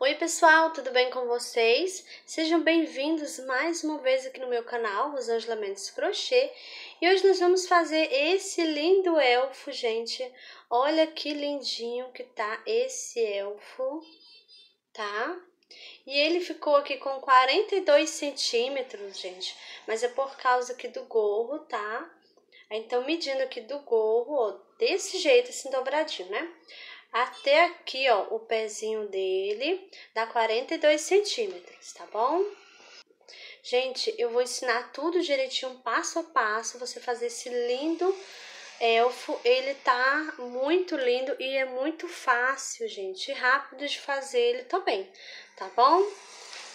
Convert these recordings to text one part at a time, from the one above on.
Oi pessoal, tudo bem com vocês? Sejam bem-vindos mais uma vez aqui no meu canal, Rosângela Mendes Crochê. E hoje nós vamos fazer esse lindo elfo, gente. Olha que lindinho que tá esse elfo, tá? E ele ficou aqui com 42 centímetros, gente. Mas é por causa aqui do gorro, tá? Então, medindo aqui do gorro, ó, desse jeito, assim, dobradinho, né? até aqui, ó, o pezinho dele, dá 42 centímetros, tá bom? Gente, eu vou ensinar tudo direitinho, passo a passo, você fazer esse lindo elfo. Ele tá muito lindo e é muito fácil, gente, rápido de fazer ele também, tá bom?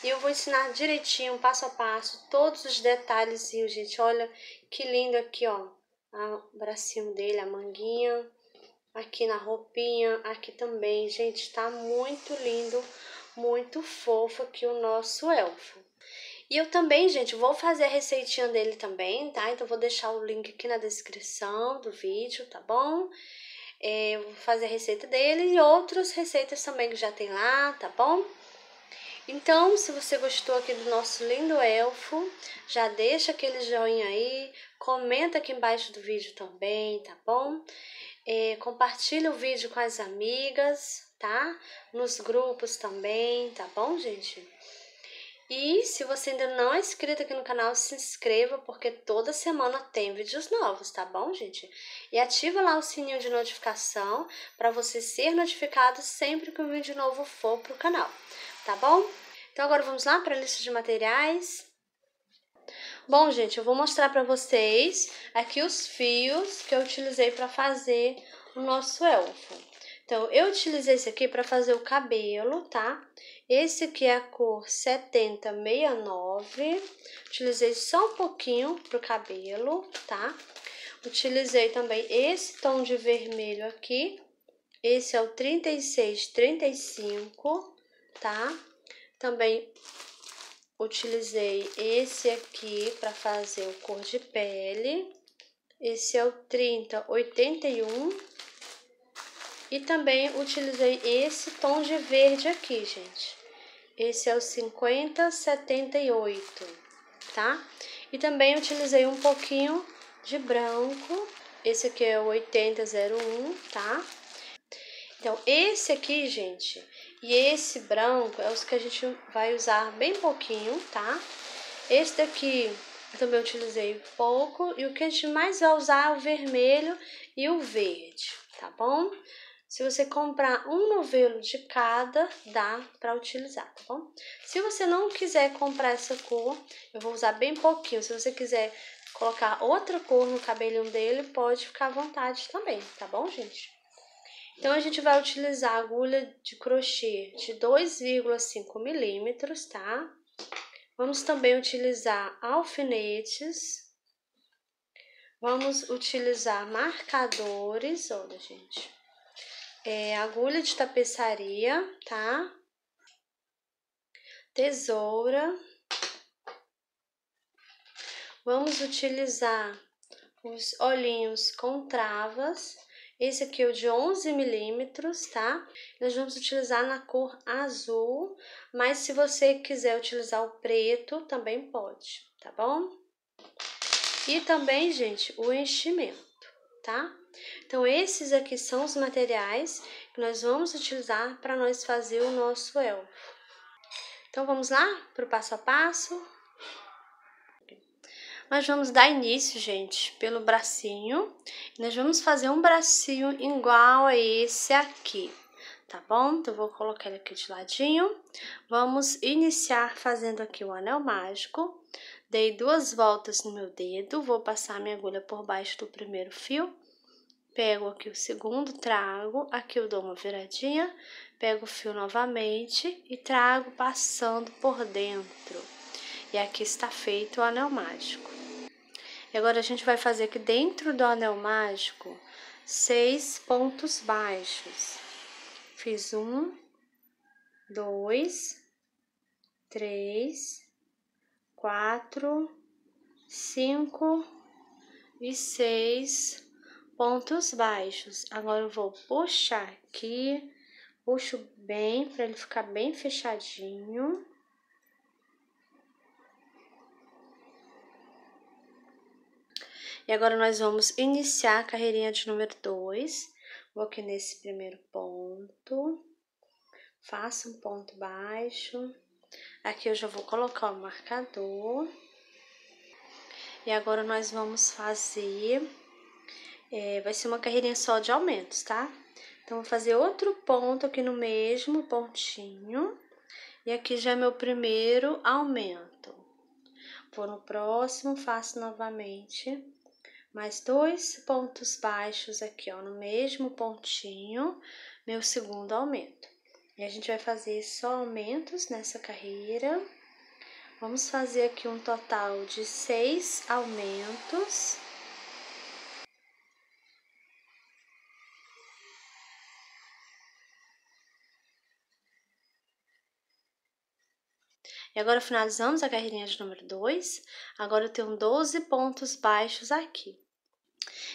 E eu vou ensinar direitinho, passo a passo, todos os detalhezinhos, gente. Olha que lindo aqui, ó, o bracinho dele, a manguinha aqui na roupinha, aqui também. Gente, tá muito lindo, muito fofo aqui o nosso elfo. E eu também, gente, vou fazer a receitinha dele também, tá? Então, vou deixar o link aqui na descrição do vídeo, tá bom? É, vou fazer a receita dele e outras receitas também que já tem lá, tá bom? Então, se você gostou aqui do nosso lindo elfo, já deixa aquele joinha aí, comenta aqui embaixo do vídeo também, tá bom? É, compartilha o vídeo com as amigas, tá? Nos grupos também, tá bom, gente? E se você ainda não é inscrito aqui no canal, se inscreva porque toda semana tem vídeos novos, tá bom, gente? E ativa lá o sininho de notificação para você ser notificado sempre que um vídeo novo for pro canal, tá bom? Então agora vamos lá para a lista de materiais. Bom, gente, eu vou mostrar para vocês aqui os fios que eu utilizei para fazer o nosso elfo. Então, eu utilizei esse aqui para fazer o cabelo, tá? Esse aqui é a cor 7069. Utilizei só um pouquinho pro cabelo, tá? Utilizei também esse tom de vermelho aqui. Esse é o 3635, tá? Também Utilizei esse aqui para fazer o cor de pele. Esse é o 3081. E também utilizei esse tom de verde aqui, gente. Esse é o 5078, tá? E também utilizei um pouquinho de branco. Esse aqui é o 8001, tá? Então, esse aqui, gente, e esse branco é os que a gente vai usar bem pouquinho, tá? Esse daqui eu também utilizei pouco. E o que a gente mais vai usar é o vermelho e o verde, tá bom? Se você comprar um novelo de cada, dá para utilizar, tá bom? Se você não quiser comprar essa cor, eu vou usar bem pouquinho. Se você quiser colocar outra cor no cabelinho dele, pode ficar à vontade também, tá bom, gente? Então, a gente vai utilizar a agulha de crochê de 2,5 milímetros, tá? Vamos também utilizar alfinetes. Vamos utilizar marcadores, olha, gente. É, agulha de tapeçaria, tá? Tesoura. Vamos utilizar os olhinhos com travas esse aqui é o de 11 milímetros, tá? Nós vamos utilizar na cor azul, mas se você quiser utilizar o preto, também pode, tá bom? E também, gente, o enchimento, tá? Então, esses aqui são os materiais que nós vamos utilizar para nós fazer o nosso elfo. Então, vamos lá para o passo a passo? Nós vamos dar início, gente, pelo bracinho. Nós vamos fazer um bracinho igual a esse aqui, tá bom? Então, vou colocar ele aqui de ladinho. Vamos iniciar fazendo aqui o anel mágico. Dei duas voltas no meu dedo, vou passar minha agulha por baixo do primeiro fio. Pego aqui o segundo, trago, aqui eu dou uma viradinha, pego o fio novamente e trago passando por dentro. E aqui está feito o anel mágico. E agora a gente vai fazer aqui dentro do anel mágico seis pontos baixos. Fiz um, dois, três, quatro, cinco e seis pontos baixos. Agora eu vou puxar aqui, puxo bem para ele ficar bem fechadinho. E agora nós vamos iniciar a carreirinha de número 2. Vou aqui nesse primeiro ponto, faço um ponto baixo. Aqui eu já vou colocar o marcador. E agora nós vamos fazer, é, vai ser uma carreirinha só de aumentos, tá? Então, vou fazer outro ponto aqui no mesmo pontinho. E aqui já é meu primeiro aumento. Vou no próximo, faço novamente mais dois pontos baixos aqui, ó, no mesmo pontinho, meu segundo aumento. E a gente vai fazer só aumentos nessa carreira. Vamos fazer aqui um total de seis aumentos. E agora finalizamos a carreirinha de número 2. Agora eu tenho 12 pontos baixos aqui.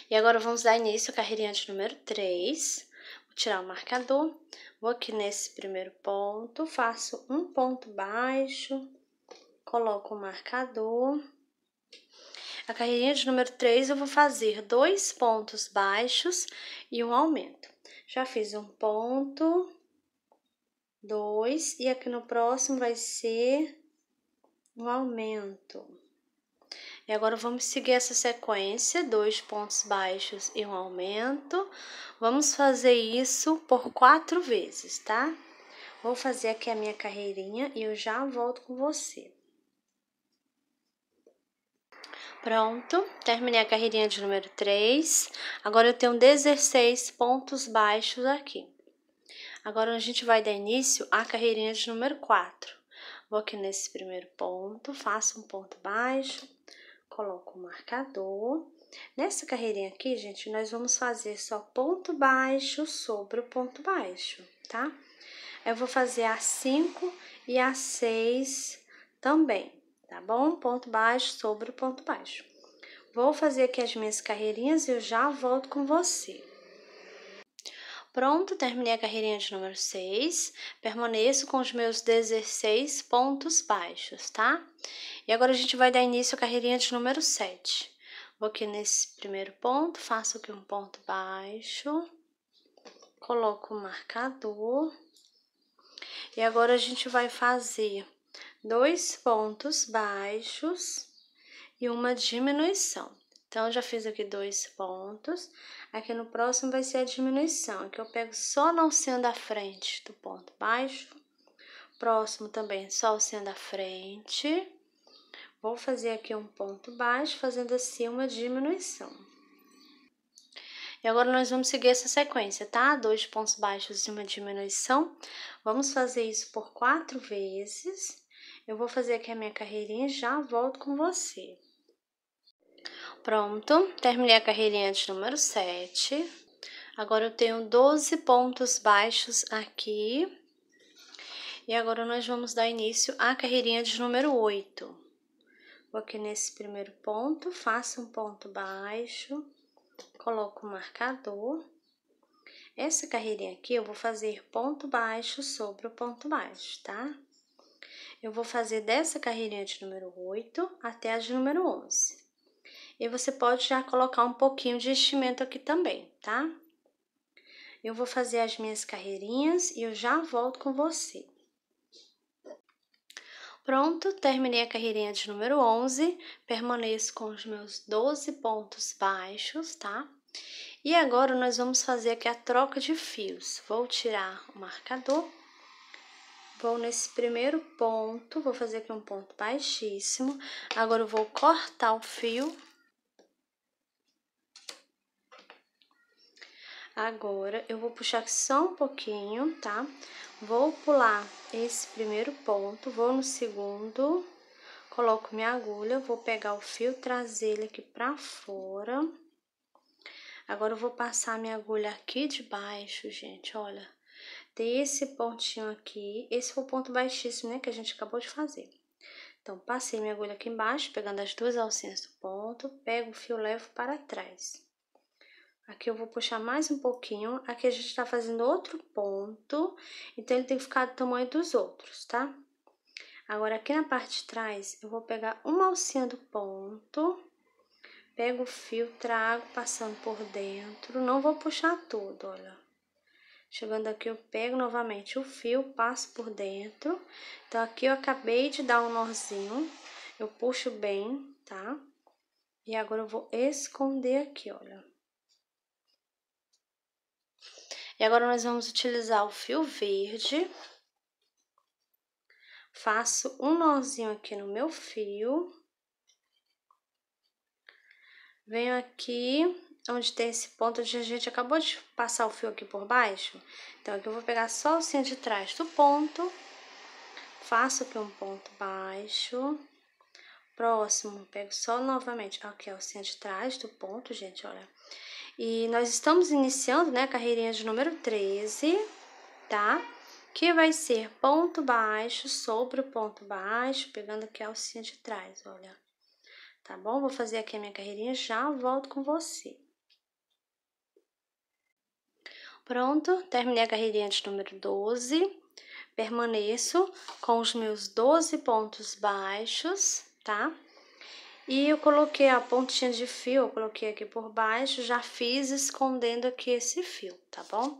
E agora vamos dar início à carreirinha de número 3. Vou tirar o marcador, vou aqui nesse primeiro ponto, faço um ponto baixo, coloco o marcador. A carreirinha de número 3 eu vou fazer dois pontos baixos e um aumento. Já fiz um ponto, dois, e aqui no próximo vai ser um aumento. E agora vamos seguir essa sequência, dois pontos baixos e um aumento. Vamos fazer isso por quatro vezes, tá? Vou fazer aqui a minha carreirinha e eu já volto com você. Pronto, terminei a carreirinha de número 3. Agora eu tenho 16 pontos baixos aqui. Agora a gente vai dar início à carreirinha de número 4. Vou aqui nesse primeiro ponto, faço um ponto baixo, coloco o marcador. Nessa carreirinha aqui, gente, nós vamos fazer só ponto baixo sobre o ponto baixo, tá? Eu vou fazer a 5 e a 6 também, tá bom? Ponto baixo sobre o ponto baixo. Vou fazer aqui as minhas carreirinhas e eu já volto com você. Pronto, terminei a carreirinha de número 6, permaneço com os meus 16 pontos baixos, tá? E agora a gente vai dar início à carreirinha de número 7. Vou aqui nesse primeiro ponto, faço aqui um ponto baixo, coloco o marcador. E agora a gente vai fazer dois pontos baixos e uma diminuição. Então, já fiz aqui dois pontos. Aqui no próximo vai ser a diminuição, que eu pego só não sendo da frente do ponto baixo. Próximo também, só sendo da frente. Vou fazer aqui um ponto baixo, fazendo assim uma diminuição. E agora nós vamos seguir essa sequência, tá? Dois pontos baixos e uma diminuição. Vamos fazer isso por quatro vezes. Eu vou fazer aqui a minha carreirinha e já volto com você. Pronto, terminei a carreirinha de número 7. Agora eu tenho 12 pontos baixos aqui. E agora nós vamos dar início à carreirinha de número 8. Vou aqui nesse primeiro ponto, faço um ponto baixo, coloco o marcador. Essa carreirinha aqui eu vou fazer ponto baixo sobre o ponto baixo, tá? Eu vou fazer dessa carreirinha de número 8 até a de número 11. E você pode já colocar um pouquinho de enchimento aqui também, tá? Eu vou fazer as minhas carreirinhas e eu já volto com você. Pronto, terminei a carreirinha de número 11, permaneço com os meus 12 pontos baixos, tá? E agora nós vamos fazer aqui a troca de fios. Vou tirar o marcador, vou nesse primeiro ponto, vou fazer aqui um ponto baixíssimo. Agora eu vou cortar o fio Agora, eu vou puxar só um pouquinho, tá? Vou pular esse primeiro ponto, vou no segundo, coloco minha agulha, vou pegar o fio, trazer ele aqui pra fora. Agora, eu vou passar minha agulha aqui de baixo, gente, olha. Tem esse pontinho aqui, esse foi o ponto baixíssimo, né, que a gente acabou de fazer. Então, passei minha agulha aqui embaixo, pegando as duas alcinhas do ponto, pego o fio, levo para trás. Aqui eu vou puxar mais um pouquinho. Aqui a gente tá fazendo outro ponto, então ele tem que ficar do tamanho dos outros, tá? Agora, aqui na parte de trás, eu vou pegar uma alcinha do ponto, pego o fio, trago passando por dentro, não vou puxar tudo, olha. Chegando aqui, eu pego novamente o fio, passo por dentro. Então, aqui eu acabei de dar um nozinho, eu puxo bem, tá? E agora eu vou esconder aqui, olha. E agora nós vamos utilizar o fio verde. Faço um nozinho aqui no meu fio. Venho aqui onde tem esse ponto de a gente acabou de passar o fio aqui por baixo. Então, aqui eu vou pegar só o cinto de trás do ponto. Faço aqui um ponto baixo próximo, pego só novamente, aqui é o cinto de trás do ponto, gente, olha. E nós estamos iniciando, né, a carreirinha de número 13, tá? Que vai ser ponto baixo sobre o ponto baixo, pegando aqui a alcinha de trás, olha. Tá bom? Vou fazer aqui a minha carreirinha, já volto com você. Pronto, terminei a carreirinha de número 12. Permaneço com os meus 12 pontos baixos, tá? E eu coloquei a pontinha de fio, eu coloquei aqui por baixo, já fiz escondendo aqui esse fio, tá bom?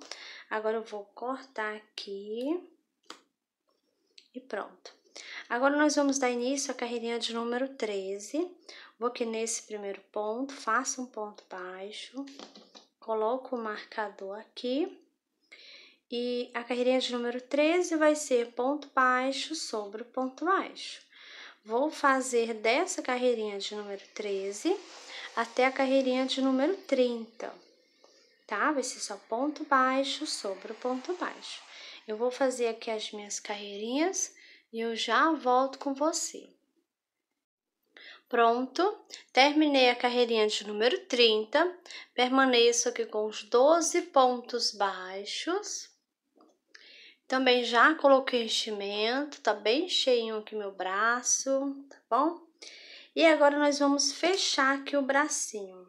Agora eu vou cortar aqui e pronto. Agora nós vamos dar início à carreirinha de número 13. Vou aqui nesse primeiro ponto, faço um ponto baixo, coloco o marcador aqui. E a carreirinha de número 13 vai ser ponto baixo sobre o ponto baixo. Vou fazer dessa carreirinha de número 13 até a carreirinha de número 30, tá? Vai ser só ponto baixo sobre o ponto baixo. Eu vou fazer aqui as minhas carreirinhas e eu já volto com você. Pronto, terminei a carreirinha de número 30, permaneço aqui com os 12 pontos baixos também já coloquei o enchimento, tá bem cheinho aqui meu braço, tá bom? E agora nós vamos fechar aqui o bracinho.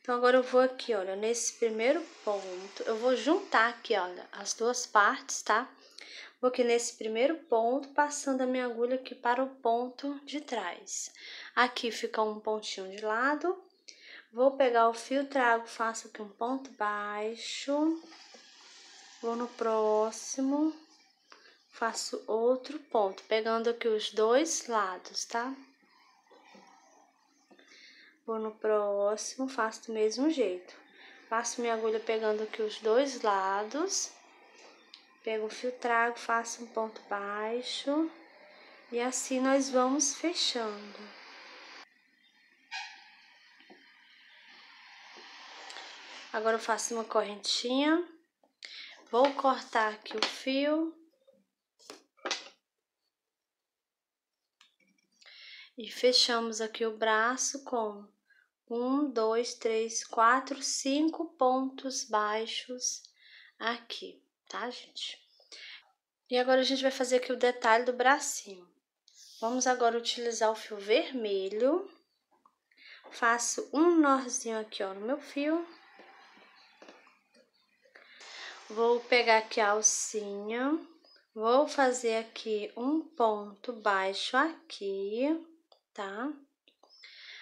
Então, agora eu vou aqui, olha, nesse primeiro ponto, eu vou juntar aqui, olha, as duas partes, tá? Vou aqui nesse primeiro ponto, passando a minha agulha aqui para o ponto de trás. Aqui fica um pontinho de lado. Vou pegar o fio, trago, faço aqui um ponto baixo vou no próximo, faço outro ponto, pegando aqui os dois lados, tá? Vou no próximo, faço do mesmo jeito. Passo minha agulha pegando aqui os dois lados, pego o fio trago, faço um ponto baixo, e assim nós vamos fechando. Agora eu faço uma correntinha, Vou cortar aqui o fio. E fechamos aqui o braço com um, dois, três, quatro, cinco pontos baixos aqui, tá, gente? E agora a gente vai fazer aqui o detalhe do bracinho. Vamos agora utilizar o fio vermelho. Faço um nozinho aqui, ó, no meu fio. Vou pegar aqui a alcinha, vou fazer aqui um ponto baixo aqui, tá?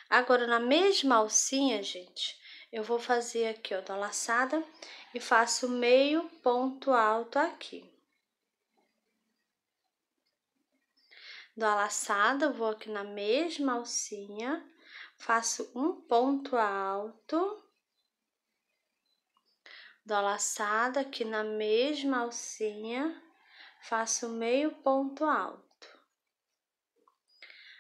Agora, na mesma alcinha, gente, eu vou fazer aqui, ó, da laçada e faço meio ponto alto aqui. Dou a laçada, vou aqui na mesma alcinha, faço um ponto alto a laçada aqui na mesma alcinha, faço meio ponto alto.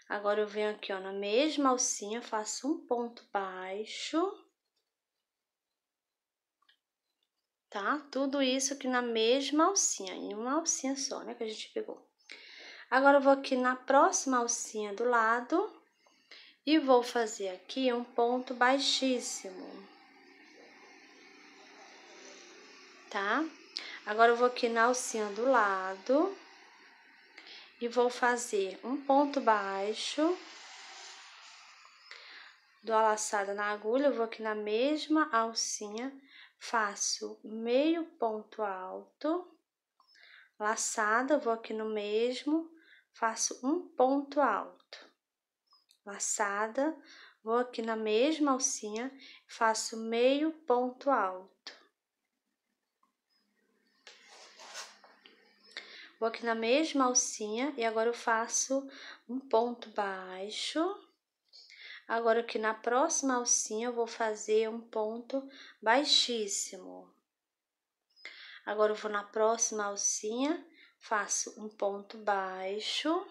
Agora, eu venho aqui, ó, na mesma alcinha, faço um ponto baixo. Tá? Tudo isso aqui na mesma alcinha, em uma alcinha só, né, que a gente pegou. Agora, eu vou aqui na próxima alcinha do lado e vou fazer aqui um ponto baixíssimo. tá? Agora eu vou aqui na alcinha do lado e vou fazer um ponto baixo. Dou a laçada na agulha, eu vou aqui na mesma alcinha, faço meio ponto alto, laçada, vou aqui no mesmo, faço um ponto alto, laçada, vou aqui na mesma alcinha, faço meio ponto alto Vou aqui na mesma alcinha e agora eu faço um ponto baixo. Agora aqui na próxima alcinha eu vou fazer um ponto baixíssimo. Agora eu vou na próxima alcinha, faço um ponto baixo.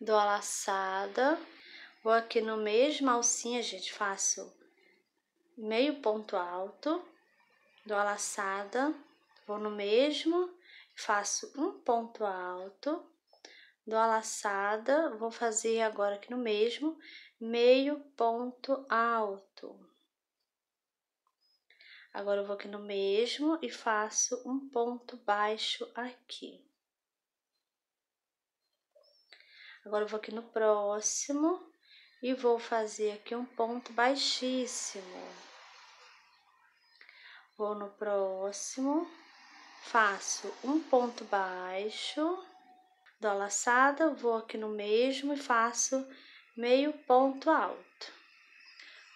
Dou a laçada, vou aqui no mesmo alcinha, gente, faço meio ponto alto, dou a laçada, vou no mesmo, faço um ponto alto, dou a laçada, vou fazer agora aqui no mesmo, meio ponto alto. Agora eu vou aqui no mesmo e faço um ponto baixo aqui. Agora eu vou aqui no próximo e vou fazer aqui um ponto baixíssimo. Vou no próximo, faço um ponto baixo, dou a laçada, vou aqui no mesmo e faço meio ponto alto.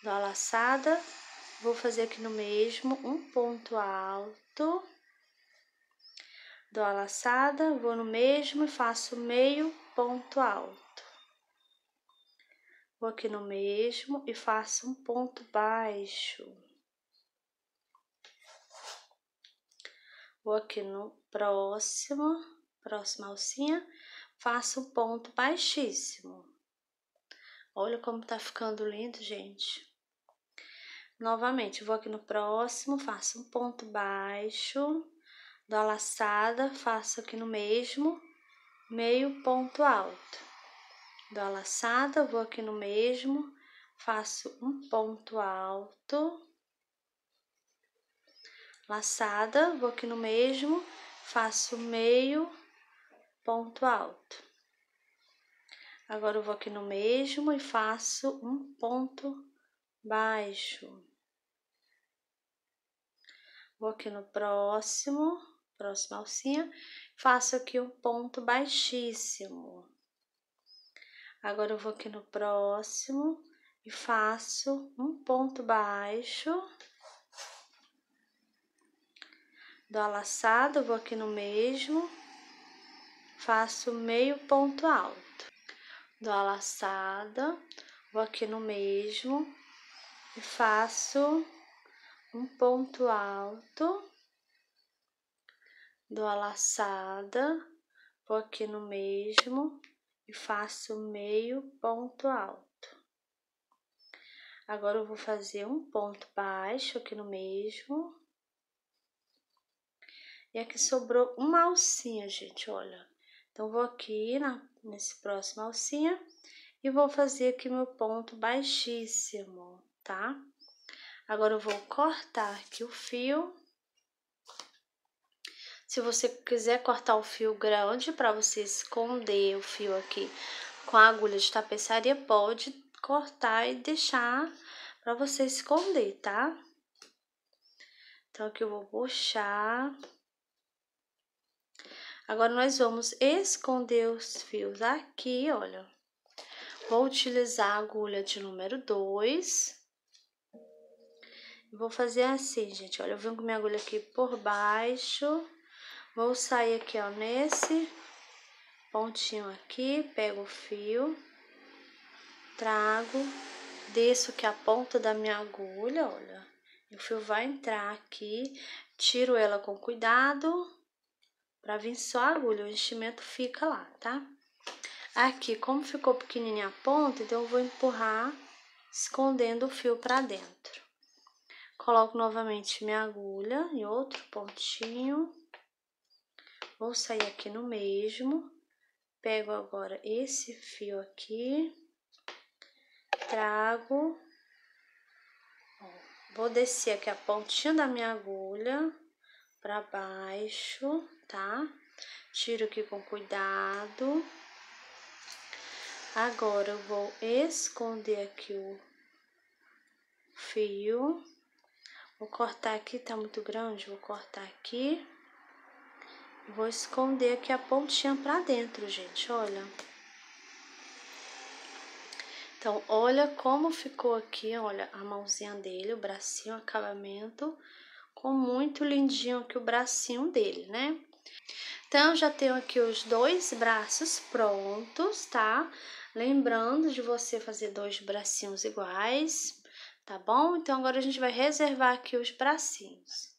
Dou a laçada, vou fazer aqui no mesmo um ponto alto, dou a laçada, vou no mesmo e faço meio ponto alto. Vou aqui no mesmo e faço um ponto baixo. Vou aqui no próximo, próxima alcinha, faço um ponto baixíssimo. Olha como tá ficando lindo, gente. Novamente, vou aqui no próximo, faço um ponto baixo, dou a laçada, faço aqui no mesmo, meio ponto alto. Dou a laçada, vou aqui no mesmo, faço um ponto alto laçada, vou aqui no mesmo, faço meio ponto alto. Agora eu vou aqui no mesmo e faço um ponto baixo. Vou aqui no próximo, próxima alcinha, faço aqui um ponto baixíssimo. Agora eu vou aqui no próximo e faço um ponto baixo dou a laçada, vou aqui no mesmo, faço meio ponto alto, dou a laçada, vou aqui no mesmo e faço um ponto alto, dou a laçada, vou aqui no mesmo e faço meio ponto alto. Agora eu vou fazer um ponto baixo aqui no mesmo e aqui sobrou uma alcinha, gente, olha. Então, vou aqui na, né, nesse próximo alcinha e vou fazer aqui meu ponto baixíssimo, tá? Agora, eu vou cortar aqui o fio. Se você quiser cortar o fio grande para você esconder o fio aqui com a agulha de tapeçaria, pode cortar e deixar para você esconder, tá? Então, aqui eu vou puxar Agora, nós vamos esconder os fios aqui, olha. Vou utilizar a agulha de número 2. Vou fazer assim, gente. Olha, eu venho com minha agulha aqui por baixo. Vou sair aqui, ó, nesse pontinho aqui. Pego o fio. Trago. Desço aqui a ponta da minha agulha, olha. O fio vai entrar aqui. Tiro ela com cuidado Pra vir só a agulha, o enchimento fica lá, tá? Aqui, como ficou pequenininha a ponta, então eu vou empurrar escondendo o fio pra dentro. Coloco novamente minha agulha em outro pontinho. Vou sair aqui no mesmo. Pego agora esse fio aqui. Trago. Vou descer aqui a pontinha da minha agulha pra baixo tá? Tiro aqui com cuidado. Agora, eu vou esconder aqui o fio. Vou cortar aqui, tá muito grande, vou cortar aqui. Vou esconder aqui a pontinha pra dentro, gente, olha. Então, olha como ficou aqui, olha, a mãozinha dele, o bracinho, o acabamento. Ficou muito lindinho aqui o bracinho dele, né? Então, já tenho aqui os dois braços prontos, tá? Lembrando de você fazer dois bracinhos iguais, tá bom? Então, agora a gente vai reservar aqui os bracinhos.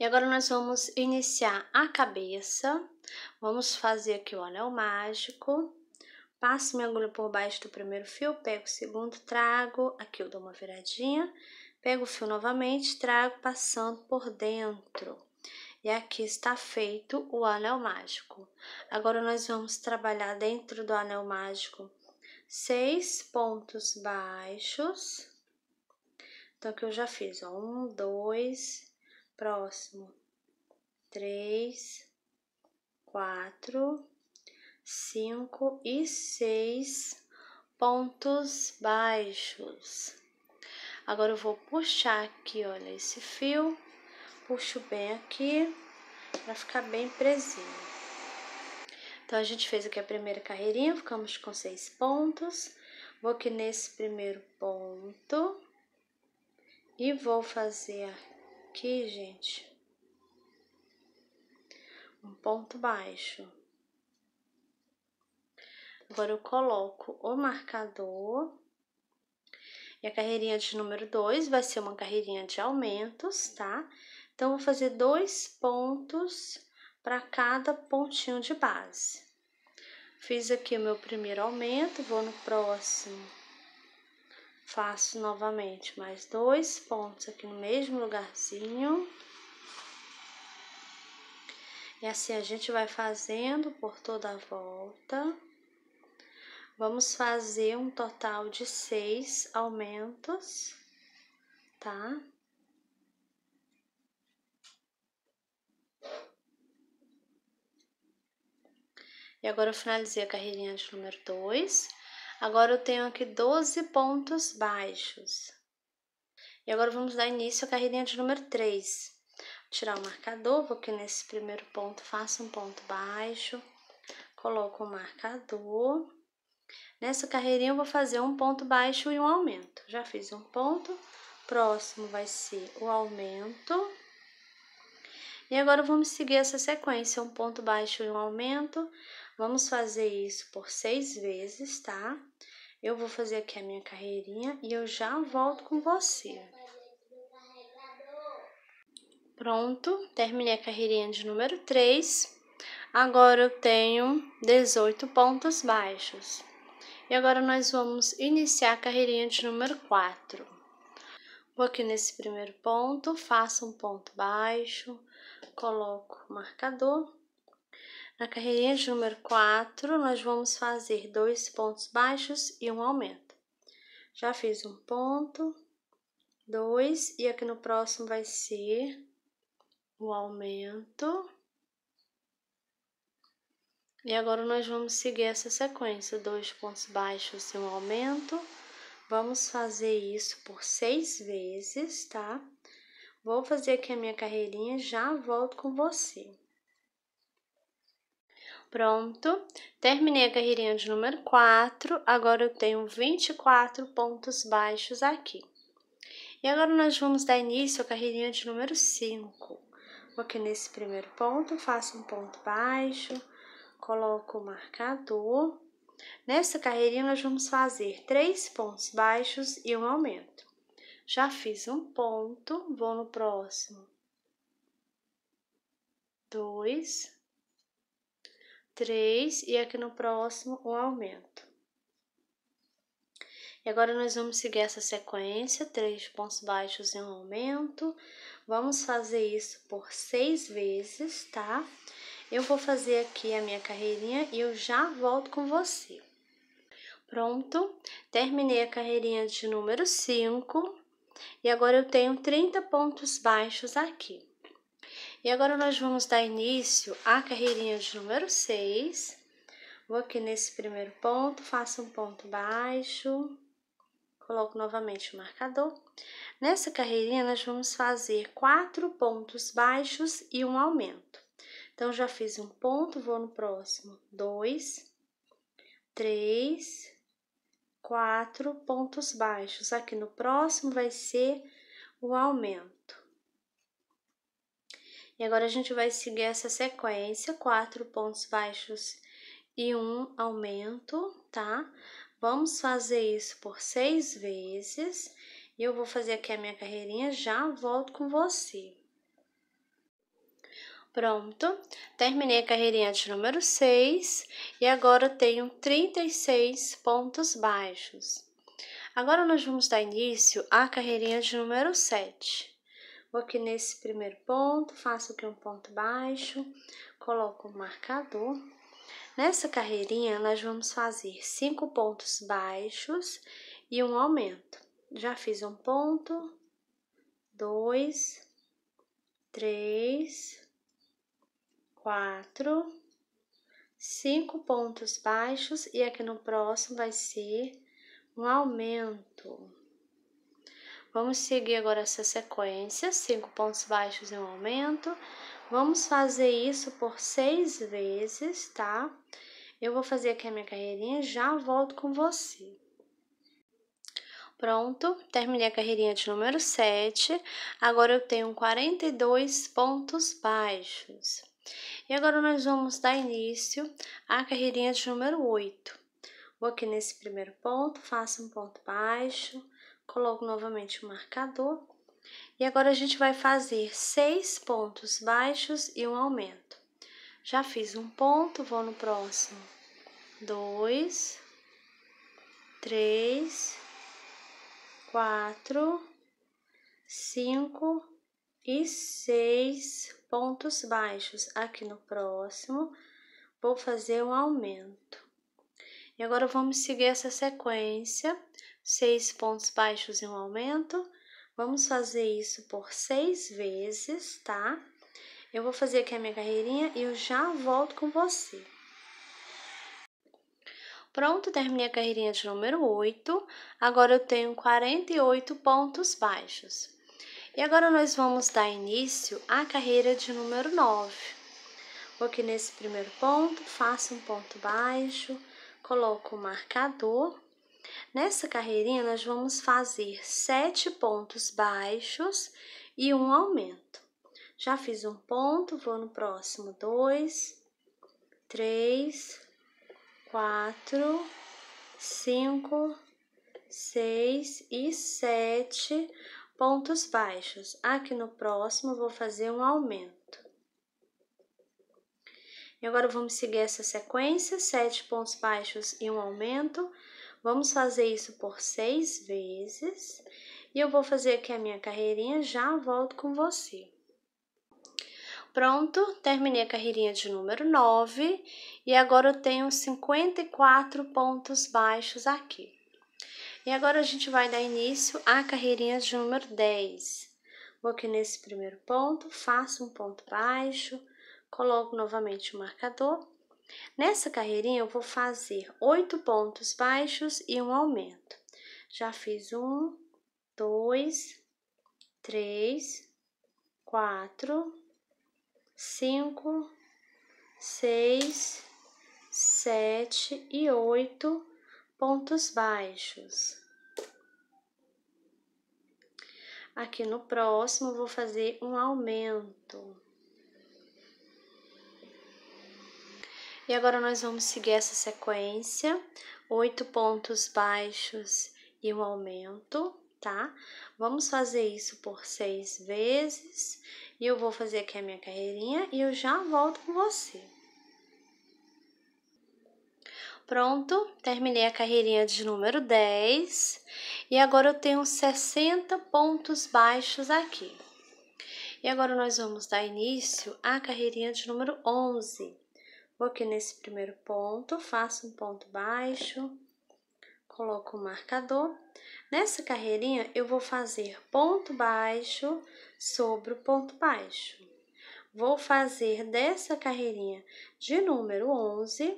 E agora nós vamos iniciar a cabeça. Vamos fazer aqui o anel mágico. Passo minha agulha por baixo do primeiro fio, pego o segundo, trago. Aqui eu dou uma viradinha. Pego o fio novamente, trago passando por dentro. E aqui está feito o anel mágico. Agora nós vamos trabalhar dentro do anel mágico seis pontos baixos. Então, que eu já fiz, ó, um, dois, próximo, três, quatro, cinco e seis pontos baixos. Agora, eu vou puxar aqui, olha, esse fio puxo bem aqui para ficar bem presinho. Então, a gente fez aqui a primeira carreirinha, ficamos com seis pontos. Vou aqui nesse primeiro ponto e vou fazer aqui, gente, um ponto baixo. Agora, eu coloco o marcador e a carreirinha de número 2 vai ser uma carreirinha de aumentos, tá? Tá? Então, vou fazer dois pontos para cada pontinho de base. Fiz aqui o meu primeiro aumento, vou no próximo. Faço novamente mais dois pontos aqui no mesmo lugarzinho. E assim a gente vai fazendo por toda a volta. Vamos fazer um total de seis aumentos, tá? E agora eu finalizei a carreirinha de número 2. Agora eu tenho aqui 12 pontos baixos. E agora vamos dar início à carreirinha de número 3. tirar o marcador, vou aqui nesse primeiro ponto, faço um ponto baixo, coloco o marcador. Nessa carreirinha eu vou fazer um ponto baixo e um aumento. Já fiz um ponto, próximo vai ser o aumento. E agora vamos seguir essa sequência, um ponto baixo e um aumento, Vamos fazer isso por seis vezes, tá? Eu vou fazer aqui a minha carreirinha e eu já volto com você. Pronto, terminei a carreirinha de número 3. Agora eu tenho 18 pontos baixos. E agora nós vamos iniciar a carreirinha de número 4. Vou aqui nesse primeiro ponto, faço um ponto baixo, coloco o marcador na carreirinha de número 4, nós vamos fazer dois pontos baixos e um aumento. Já fiz um ponto, dois, e aqui no próximo vai ser o aumento. E agora nós vamos seguir essa sequência, dois pontos baixos e um aumento. Vamos fazer isso por seis vezes, tá? Vou fazer aqui a minha carreirinha, já volto com você. Pronto, terminei a carreirinha de número 4, agora eu tenho 24 pontos baixos aqui. E agora nós vamos dar início à carreirinha de número 5. Aqui nesse primeiro ponto, faço um ponto baixo, coloco o marcador. Nessa carreirinha, nós vamos fazer três pontos baixos e um aumento. Já fiz um ponto, vou no próximo. Dois, 3 e aqui no próximo um aumento. E agora nós vamos seguir essa sequência, três pontos baixos e um aumento. Vamos fazer isso por seis vezes, tá? Eu vou fazer aqui a minha carreirinha e eu já volto com você. Pronto, terminei a carreirinha de número 5 e agora eu tenho 30 pontos baixos aqui. E agora nós vamos dar início à carreirinha de número 6. Vou aqui nesse primeiro ponto, faço um ponto baixo, coloco novamente o marcador. Nessa carreirinha, nós vamos fazer quatro pontos baixos e um aumento. Então, já fiz um ponto, vou no próximo, dois, três, quatro pontos baixos. Aqui no próximo vai ser o aumento. E agora a gente vai seguir essa sequência, quatro pontos baixos e um aumento, tá? Vamos fazer isso por seis vezes. E eu vou fazer aqui a minha carreirinha, já volto com você. Pronto, terminei a carreirinha de número 6 e agora tenho 36 pontos baixos. Agora nós vamos dar início à carreirinha de número 7. Vou aqui nesse primeiro ponto, faço aqui um ponto baixo, coloco o marcador. Nessa carreirinha, nós vamos fazer cinco pontos baixos e um aumento. Já fiz um ponto, dois, três, quatro, cinco pontos baixos e aqui no próximo vai ser um aumento. Vamos seguir agora essa sequência, cinco pontos baixos em um aumento. Vamos fazer isso por seis vezes, tá? Eu vou fazer aqui a minha carreirinha já volto com você. Pronto, terminei a carreirinha de número 7. Agora eu tenho 42 pontos baixos. E agora nós vamos dar início à carreirinha de número 8. Vou aqui nesse primeiro ponto, faço um ponto baixo, coloco novamente o marcador. E agora a gente vai fazer seis pontos baixos e um aumento. Já fiz um ponto, vou no próximo. Dois, três, quatro, cinco e seis pontos baixos. Aqui no próximo, vou fazer um aumento. E agora vamos seguir essa sequência seis pontos baixos em um aumento. Vamos fazer isso por seis vezes, tá? Eu vou fazer aqui a minha carreirinha e eu já volto com você. Pronto, terminei a carreirinha de número 8. Agora eu tenho 48 pontos baixos. E agora nós vamos dar início à carreira de número 9. Vou aqui nesse primeiro ponto, faço um ponto baixo, coloco o marcador Nessa carreirinha, nós vamos fazer sete pontos baixos e um aumento. Já fiz um ponto, vou no próximo, dois, três, quatro, cinco, seis e sete pontos baixos. Aqui no próximo, vou fazer um aumento. E agora, vamos seguir essa sequência, sete pontos baixos e um aumento Vamos fazer isso por seis vezes e eu vou fazer aqui a minha carreirinha, já volto com você. Pronto, terminei a carreirinha de número 9 e agora eu tenho 54 pontos baixos aqui. E agora a gente vai dar início à carreirinha de número 10. Vou aqui nesse primeiro ponto, faço um ponto baixo, coloco novamente o marcador Nessa carreirinha, eu vou fazer oito pontos baixos e um aumento. Já fiz um, dois, três, quatro, cinco, seis, sete e oito pontos baixos. Aqui no próximo, vou fazer um aumento. E agora nós vamos seguir essa sequência, oito pontos baixos e um aumento, tá? Vamos fazer isso por seis vezes e eu vou fazer aqui a minha carreirinha e eu já volto com você. Pronto, terminei a carreirinha de número 10 e agora eu tenho 60 pontos baixos aqui. E agora nós vamos dar início à carreirinha de número 11. Vou aqui nesse primeiro ponto, faço um ponto baixo, coloco o marcador. Nessa carreirinha, eu vou fazer ponto baixo sobre o ponto baixo. Vou fazer dessa carreirinha de número 11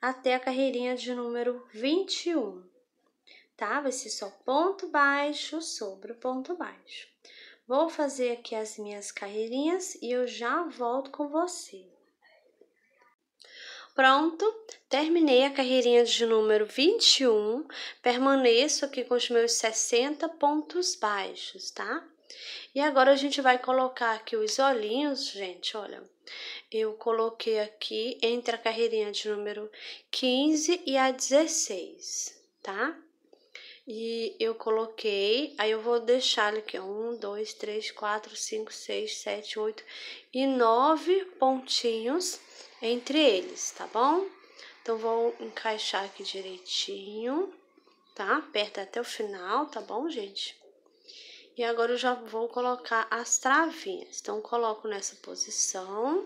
até a carreirinha de número 21, tá? Vai ser só ponto baixo sobre o ponto baixo. Vou fazer aqui as minhas carreirinhas e eu já volto com você. Pronto, terminei a carreirinha de número 21, permaneço aqui com os meus 60 pontos baixos, tá? E agora a gente vai colocar aqui os olhinhos, gente, olha. Eu coloquei aqui entre a carreirinha de número 15 e a 16, tá? E eu coloquei, aí eu vou deixar aqui, ó, um, dois, três, quatro, cinco, seis, sete, oito e nove pontinhos entre eles, tá bom? Então, vou encaixar aqui direitinho, tá? Aperta até o final, tá bom, gente? E agora, eu já vou colocar as travinhas. Então, coloco nessa posição,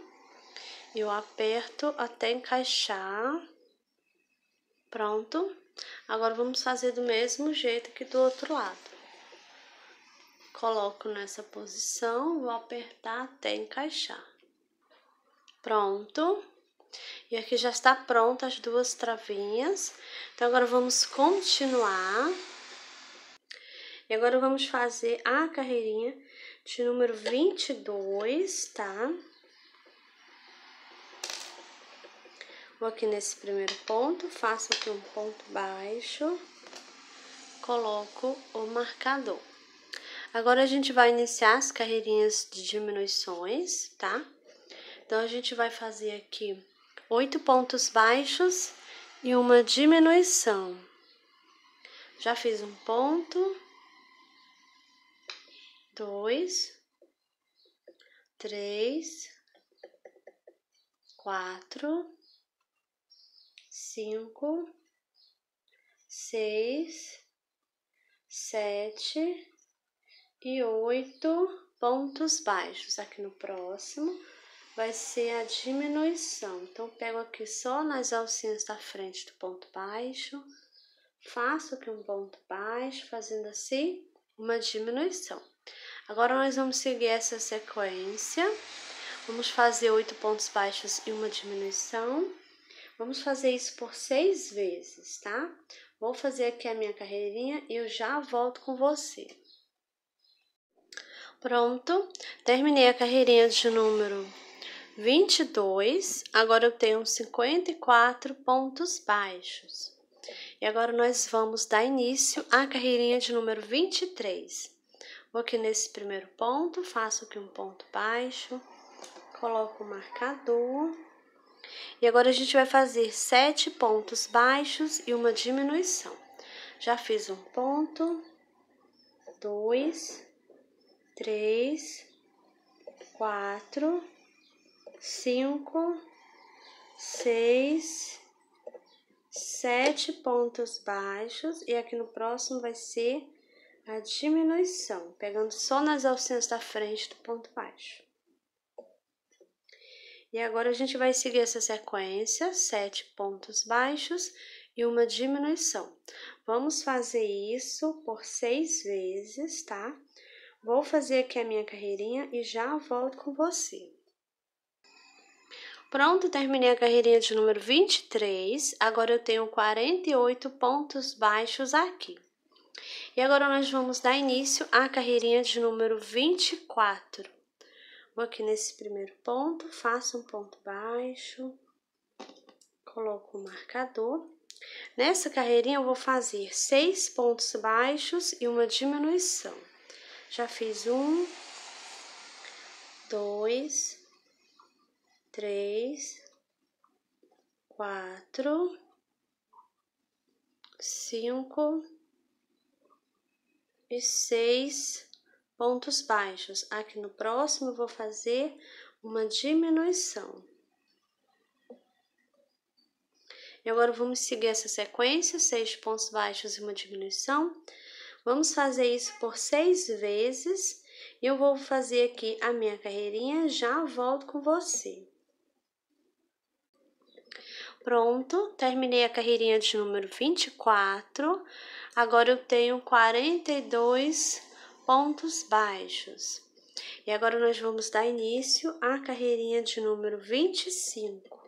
eu aperto até encaixar, pronto. Agora, vamos fazer do mesmo jeito que do outro lado. Coloco nessa posição, vou apertar até encaixar. Pronto. E aqui já está pronta as duas travinhas. Então, agora vamos continuar. E agora, vamos fazer a carreirinha de número 22, tá? Tá? Vou aqui nesse primeiro ponto, faço aqui um ponto baixo, coloco o marcador. Agora, a gente vai iniciar as carreirinhas de diminuições, tá? Então, a gente vai fazer aqui oito pontos baixos e uma diminuição. Já fiz um ponto, dois, três, quatro, cinco, seis, sete e oito pontos baixos. Aqui no próximo vai ser a diminuição. Então, pego aqui só nas alcinhas da frente do ponto baixo, faço aqui um ponto baixo, fazendo assim uma diminuição. Agora, nós vamos seguir essa sequência. Vamos fazer oito pontos baixos e uma diminuição. Vamos fazer isso por seis vezes, tá? Vou fazer aqui a minha carreirinha e eu já volto com você. Pronto, terminei a carreirinha de número 22, agora eu tenho 54 pontos baixos. E agora nós vamos dar início à carreirinha de número 23. Vou aqui nesse primeiro ponto, faço aqui um ponto baixo, coloco o marcador e agora a gente vai fazer sete pontos baixos e uma diminuição. Já fiz um ponto, dois, três, quatro, cinco, seis, sete pontos baixos. E aqui no próximo vai ser a diminuição, pegando só nas alcinhas da frente do ponto baixo. E agora a gente vai seguir essa sequência, sete pontos baixos e uma diminuição. Vamos fazer isso por seis vezes, tá? Vou fazer aqui a minha carreirinha e já volto com você. Pronto, terminei a carreirinha de número 23, agora eu tenho 48 pontos baixos aqui. E agora nós vamos dar início à carreirinha de número 24. Vou aqui nesse primeiro ponto, faço um ponto baixo, coloco o um marcador. Nessa carreirinha eu vou fazer seis pontos baixos e uma diminuição. Já fiz um, dois, três, quatro, cinco e seis pontos baixos. Aqui no próximo, vou fazer uma diminuição. E agora vamos seguir essa sequência, seis pontos baixos e uma diminuição. Vamos fazer isso por seis vezes. E eu vou fazer aqui a minha carreirinha, já volto com você. Pronto, terminei a carreirinha de número 24. Agora eu tenho 42 pontos baixos. E agora nós vamos dar início à carreirinha de número 25.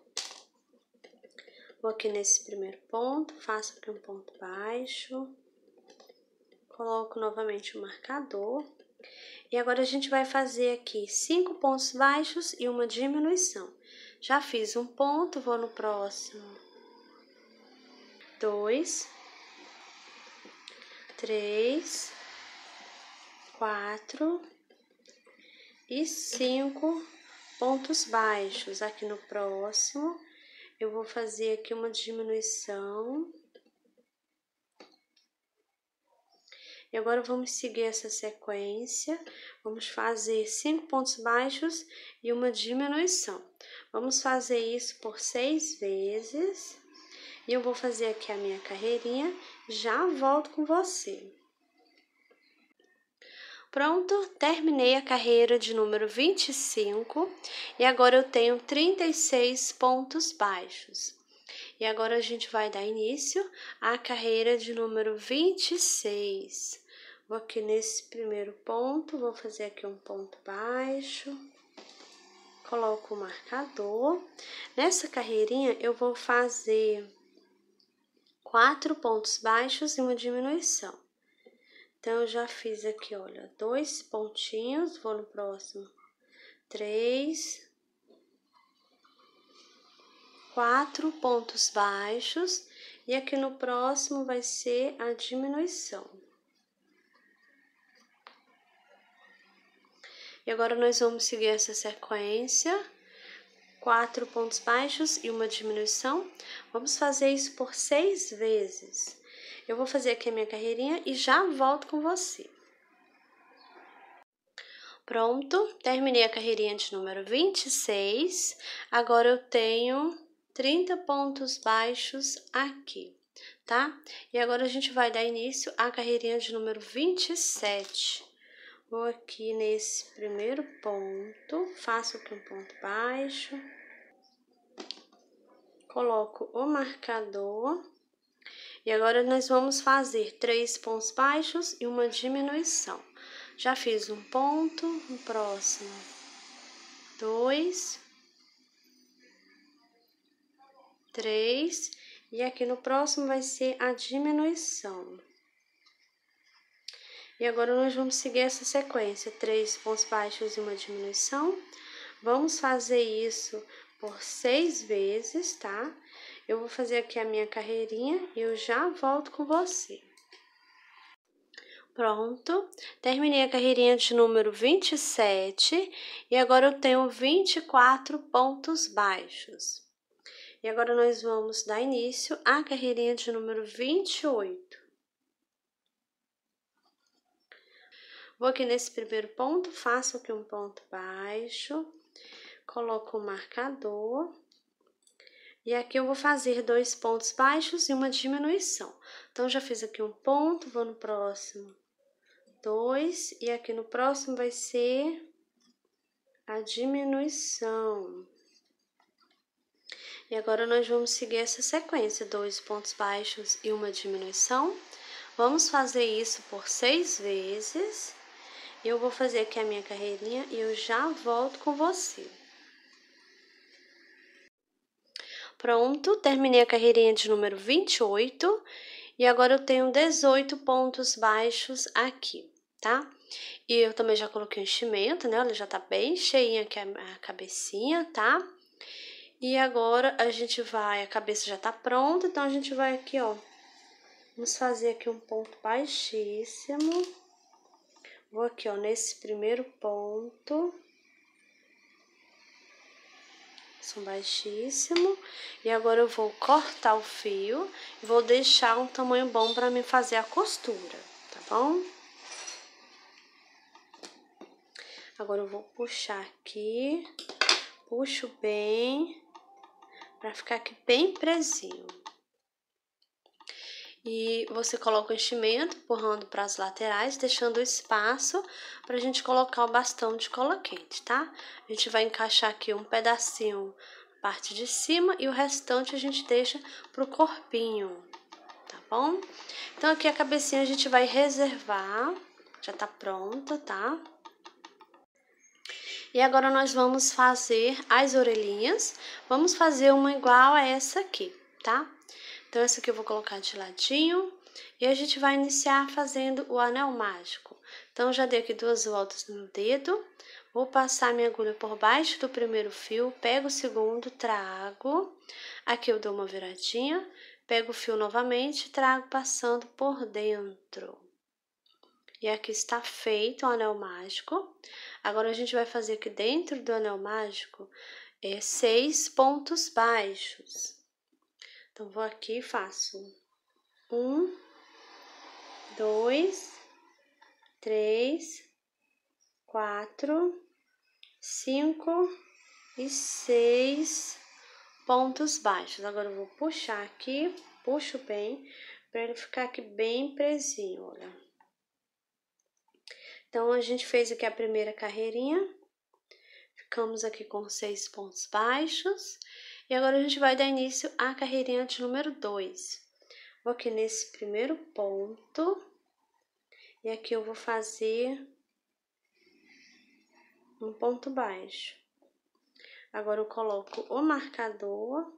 Vou aqui nesse primeiro ponto, faço aqui um ponto baixo, coloco novamente o marcador. E agora a gente vai fazer aqui cinco pontos baixos e uma diminuição. Já fiz um ponto, vou no próximo. Dois, três, quatro e cinco pontos baixos. Aqui no próximo, eu vou fazer aqui uma diminuição. E agora vamos seguir essa sequência, vamos fazer cinco pontos baixos e uma diminuição. Vamos fazer isso por seis vezes. E eu vou fazer aqui a minha carreirinha, já volto com você. Pronto, terminei a carreira de número 25 e agora eu tenho 36 pontos baixos. E agora a gente vai dar início à carreira de número 26. Vou aqui nesse primeiro ponto, vou fazer aqui um ponto baixo, coloco o marcador. Nessa carreirinha eu vou fazer quatro pontos baixos e uma diminuição. Então, eu já fiz aqui, olha, dois pontinhos, vou no próximo, três, quatro pontos baixos, e aqui no próximo vai ser a diminuição. E agora, nós vamos seguir essa sequência, quatro pontos baixos e uma diminuição. Vamos fazer isso por seis vezes. Eu vou fazer aqui a minha carreirinha e já volto com você. Pronto, terminei a carreirinha de número 26. Agora eu tenho 30 pontos baixos aqui, tá? E agora a gente vai dar início à carreirinha de número 27. Vou aqui nesse primeiro ponto, faço aqui um ponto baixo, coloco o marcador e agora nós vamos fazer três pontos baixos e uma diminuição. Já fiz um ponto, no próximo, dois, três, e aqui no próximo vai ser a diminuição. E agora nós vamos seguir essa sequência, três pontos baixos e uma diminuição. Vamos fazer isso por seis vezes, tá? Eu vou fazer aqui a minha carreirinha e eu já volto com você. Pronto, terminei a carreirinha de número 27 e agora eu tenho 24 pontos baixos. E agora nós vamos dar início à carreirinha de número 28. Vou aqui nesse primeiro ponto, faço aqui um ponto baixo, coloco o marcador e aqui eu vou fazer dois pontos baixos e uma diminuição. Então, já fiz aqui um ponto, vou no próximo, dois, e aqui no próximo vai ser a diminuição. E agora, nós vamos seguir essa sequência, dois pontos baixos e uma diminuição. Vamos fazer isso por seis vezes. Eu vou fazer aqui a minha carreirinha e eu já volto com você. pronto, terminei a carreirinha de número 28 e agora eu tenho 18 pontos baixos aqui, tá? E eu também já coloquei o enchimento, né? Olha, já tá bem cheinha aqui a cabecinha, tá? E agora a gente vai, a cabeça já tá pronta, então a gente vai aqui, ó. Vamos fazer aqui um ponto baixíssimo. Vou aqui, ó, nesse primeiro ponto são baixíssimo. E agora eu vou cortar o fio e vou deixar um tamanho bom para mim fazer a costura, tá bom? Agora eu vou puxar aqui, puxo bem, para ficar aqui bem presinho. E você coloca o enchimento, empurrando para as laterais, deixando espaço para a gente colocar o bastão de cola quente, tá? A gente vai encaixar aqui um pedacinho parte de cima e o restante a gente deixa pro corpinho, tá bom? Então, aqui a cabecinha a gente vai reservar, já tá pronta, tá? E agora nós vamos fazer as orelhinhas, vamos fazer uma igual a essa aqui, tá? Tá? Então, essa aqui eu vou colocar de ladinho. E a gente vai iniciar fazendo o anel mágico. Então, já dei aqui duas voltas no dedo. Vou passar minha agulha por baixo do primeiro fio, pego o segundo, trago. Aqui eu dou uma viradinha, pego o fio novamente trago passando por dentro. E aqui está feito o anel mágico. Agora, a gente vai fazer aqui dentro do anel mágico é, seis pontos baixos. Então, vou aqui e faço um, dois, três, quatro, cinco e seis pontos baixos. Agora, eu vou puxar aqui, puxo bem, para ele ficar aqui bem presinho, olha. Então, a gente fez aqui a primeira carreirinha, ficamos aqui com seis pontos baixos e agora a gente vai dar início à carreirinha de número 2. Vou aqui nesse primeiro ponto e aqui eu vou fazer um ponto baixo. Agora eu coloco o marcador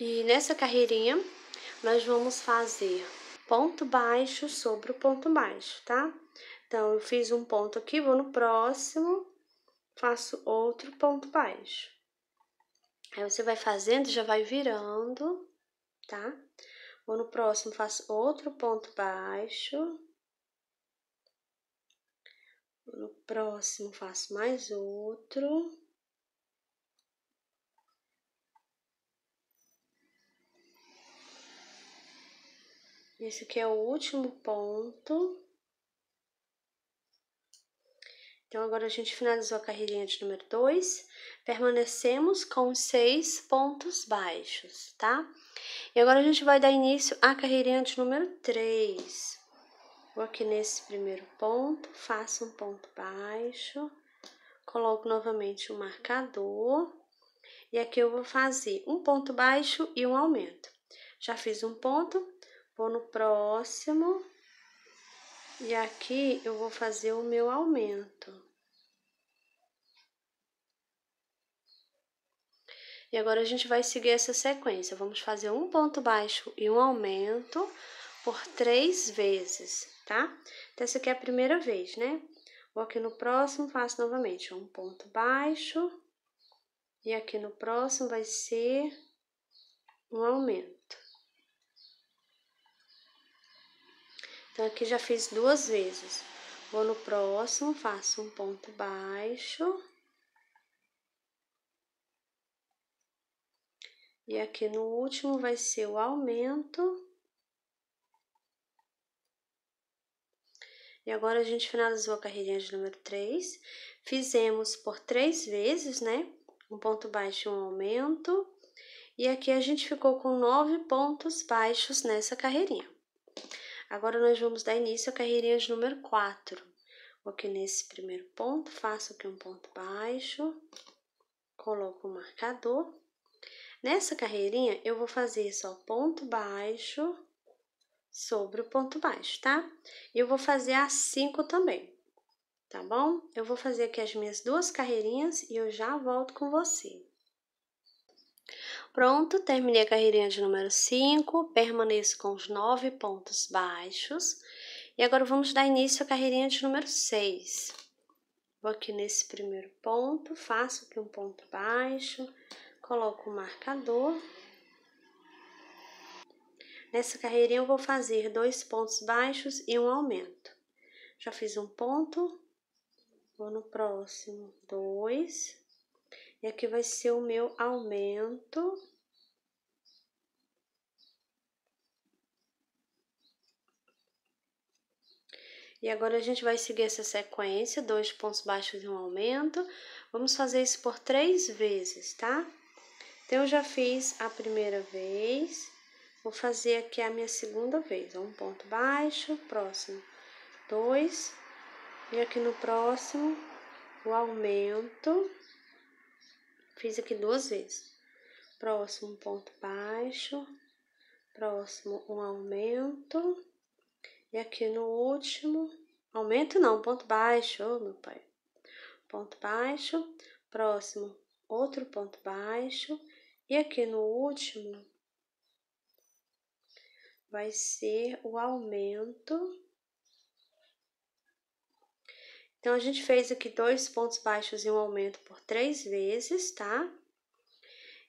e nessa carreirinha nós vamos fazer ponto baixo sobre o ponto baixo, tá? Então, eu fiz um ponto aqui, vou no próximo, faço outro ponto baixo. Aí você vai fazendo, já vai virando, tá? Vou no próximo, faço outro ponto baixo. no próximo, faço mais outro. Esse aqui é o último ponto. Então, agora a gente finalizou a carreirinha de número 2, permanecemos com seis pontos baixos, tá? E agora a gente vai dar início à carreirinha de número 3. Vou aqui nesse primeiro ponto, faço um ponto baixo, coloco novamente o um marcador, e aqui eu vou fazer um ponto baixo e um aumento. Já fiz um ponto, vou no próximo, e aqui eu vou fazer o meu aumento. E agora a gente vai seguir essa sequência. Vamos fazer um ponto baixo e um aumento por três vezes, tá? Então, essa aqui é a primeira vez, né? Vou aqui no próximo, faço novamente um ponto baixo. E aqui no próximo vai ser um aumento. Então, aqui já fiz duas vezes. Vou no próximo, faço um ponto baixo E aqui no último vai ser o aumento. E agora a gente finalizou a carreirinha de número 3. Fizemos por três vezes, né? Um ponto baixo e um aumento. E aqui a gente ficou com nove pontos baixos nessa carreirinha. Agora nós vamos dar início à carreirinha de número 4. Vou aqui nesse primeiro ponto, faço aqui um ponto baixo, coloco o marcador Nessa carreirinha, eu vou fazer só ponto baixo sobre o ponto baixo, tá? E eu vou fazer as cinco também, tá bom? Eu vou fazer aqui as minhas duas carreirinhas e eu já volto com você. Pronto, terminei a carreirinha de número 5, permaneço com os nove pontos baixos. E agora vamos dar início à carreirinha de número 6. Vou aqui nesse primeiro ponto, faço aqui um ponto baixo, coloco o marcador. Nessa carreirinha eu vou fazer dois pontos baixos e um aumento. Já fiz um ponto, vou no próximo, dois, e aqui vai ser o meu aumento. E agora a gente vai seguir essa sequência, dois pontos baixos e um aumento. Vamos fazer isso por três vezes, tá? Então, eu já fiz a primeira vez, vou fazer aqui a minha segunda vez. Um ponto baixo, próximo, dois, e aqui no próximo, o aumento, fiz aqui duas vezes. Próximo, ponto baixo, próximo, um aumento, e aqui no último, aumento não, ponto baixo, oh, meu pai. Ponto baixo, próximo, outro ponto baixo, e aqui no último, vai ser o aumento. Então, a gente fez aqui dois pontos baixos e um aumento por três vezes, tá?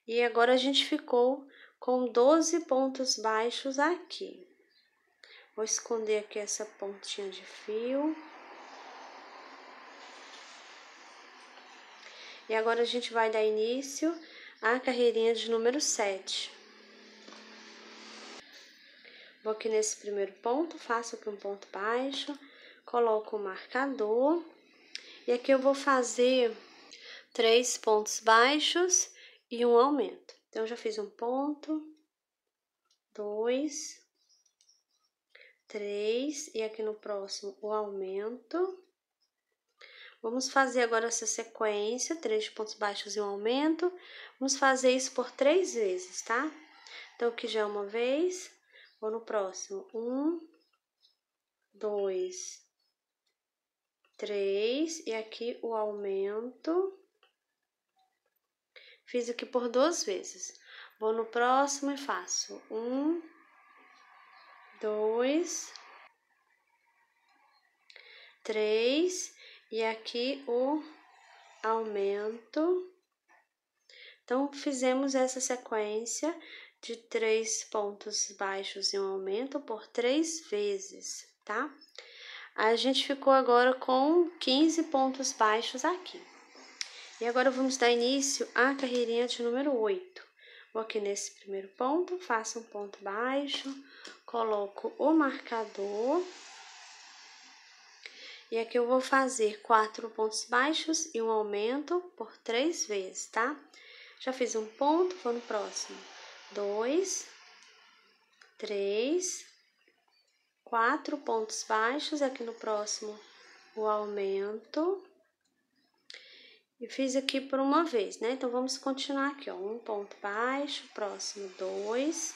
E agora a gente ficou com 12 pontos baixos aqui. Vou esconder aqui essa pontinha de fio. E agora a gente vai dar início a carreirinha de número 7. Vou aqui nesse primeiro ponto, faço aqui um ponto baixo, coloco o marcador. E aqui eu vou fazer três pontos baixos e um aumento. Então, já fiz um ponto, dois, três, e aqui no próximo o aumento. Vamos fazer agora essa sequência, três pontos baixos e um aumento. Vamos fazer isso por três vezes, tá? Então, aqui já é uma vez, vou no próximo. Um, dois, três, e aqui o aumento. Fiz aqui por duas vezes. Vou no próximo e faço um, dois, três e aqui o aumento. Então, fizemos essa sequência de três pontos baixos e um aumento por três vezes, tá? A gente ficou agora com 15 pontos baixos aqui. E agora vamos dar início à carreirinha de número 8. Vou aqui nesse primeiro ponto, faço um ponto baixo, coloco o marcador e aqui eu vou fazer quatro pontos baixos e um aumento por três vezes, tá? Já fiz um ponto, vou no próximo. Dois, três, quatro pontos baixos, aqui no próximo o aumento. E fiz aqui por uma vez, né? Então, vamos continuar aqui, ó. Um ponto baixo, próximo, dois,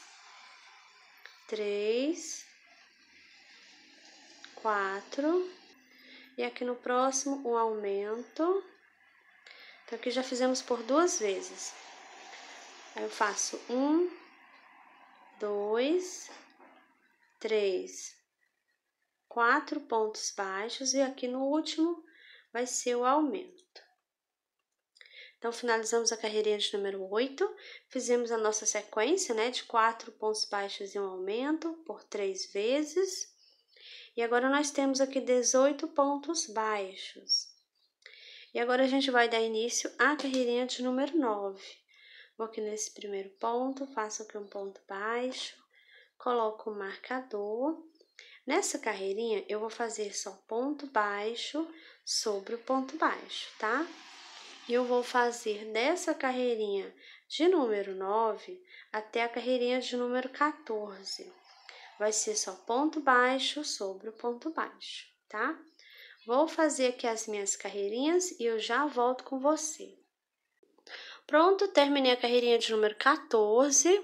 três, quatro e aqui no próximo, o aumento. Então, aqui já fizemos por duas vezes. Aí, eu faço um, dois, três, quatro pontos baixos. E aqui no último, vai ser o aumento. Então, finalizamos a carreirinha de número 8, fizemos a nossa sequência, né, de quatro pontos baixos e um aumento por três vezes. E agora nós temos aqui 18 pontos baixos. E agora a gente vai dar início à carreirinha de número 9. Vou aqui nesse primeiro ponto, faço aqui um ponto baixo, coloco o marcador. Nessa carreirinha, eu vou fazer só ponto baixo sobre o ponto baixo, tá? E eu vou fazer dessa carreirinha de número 9 até a carreirinha de número 14 vai ser só ponto baixo sobre o ponto baixo, tá? Vou fazer aqui as minhas carreirinhas e eu já volto com você. Pronto, terminei a carreirinha de número 14.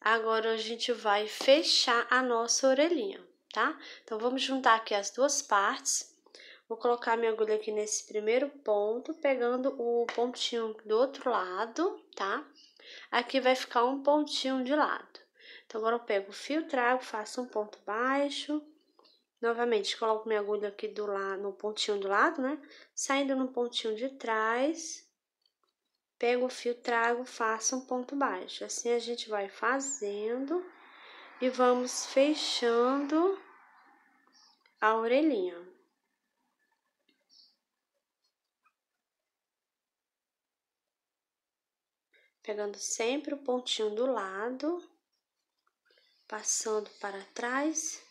Agora a gente vai fechar a nossa orelhinha, tá? Então, vamos juntar aqui as duas partes. Vou colocar minha agulha aqui nesse primeiro ponto, pegando o pontinho do outro lado, tá? Aqui vai ficar um pontinho de lado. Então, agora eu pego o fio, trago, faço um ponto baixo. Novamente, coloco minha agulha aqui do lado, no pontinho do lado, né? Saindo no pontinho de trás, pego o fio, trago, faço um ponto baixo. Assim a gente vai fazendo e vamos fechando a orelhinha. Pegando sempre o pontinho do lado passando para trás.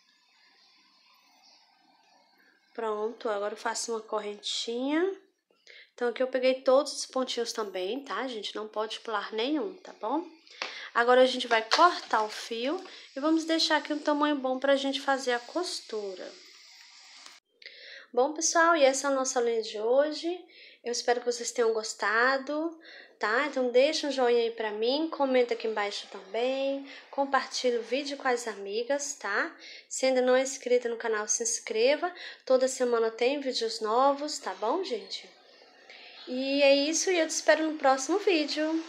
Pronto, agora eu faço uma correntinha. Então, aqui eu peguei todos os pontinhos também, tá, gente? Não pode pular nenhum, tá bom? Agora, a gente vai cortar o fio e vamos deixar aqui um tamanho bom pra gente fazer a costura. Bom, pessoal, e essa é a nossa linha de hoje. Eu espero que vocês tenham gostado tá? Então deixa um joinha aí para mim, comenta aqui embaixo também, compartilha o vídeo com as amigas, tá? Se ainda não é inscrita no canal, se inscreva. Toda semana tem vídeos novos, tá bom, gente? E é isso e eu te espero no próximo vídeo.